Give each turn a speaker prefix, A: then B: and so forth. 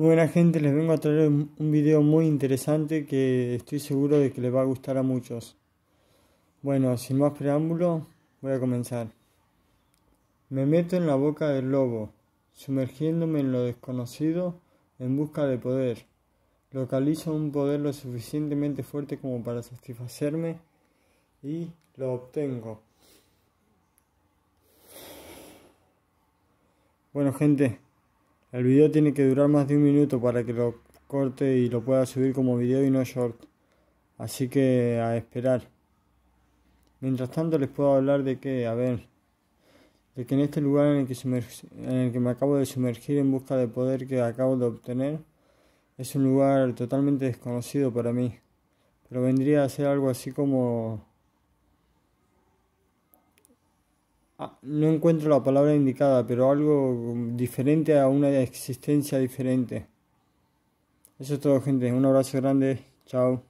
A: Buenas buena gente, les vengo a traer un video muy interesante que estoy seguro de que les va a gustar a muchos. Bueno, sin más preámbulo, voy a comenzar. Me meto en la boca del lobo, sumergiéndome en lo desconocido en busca de poder. Localizo un poder lo suficientemente fuerte como para satisfacerme y lo obtengo. Bueno, gente, el video tiene que durar más de un minuto para que lo corte y lo pueda subir como video y no short. Así que a esperar. Mientras tanto les puedo hablar de que, a ver, de que en este lugar en el que, en el que me acabo de sumergir en busca de poder que acabo de obtener, es un lugar totalmente desconocido para mí, pero vendría a ser algo así como Ah, no encuentro la palabra indicada, pero algo diferente a una existencia diferente. Eso es todo, gente. Un abrazo grande. Chao.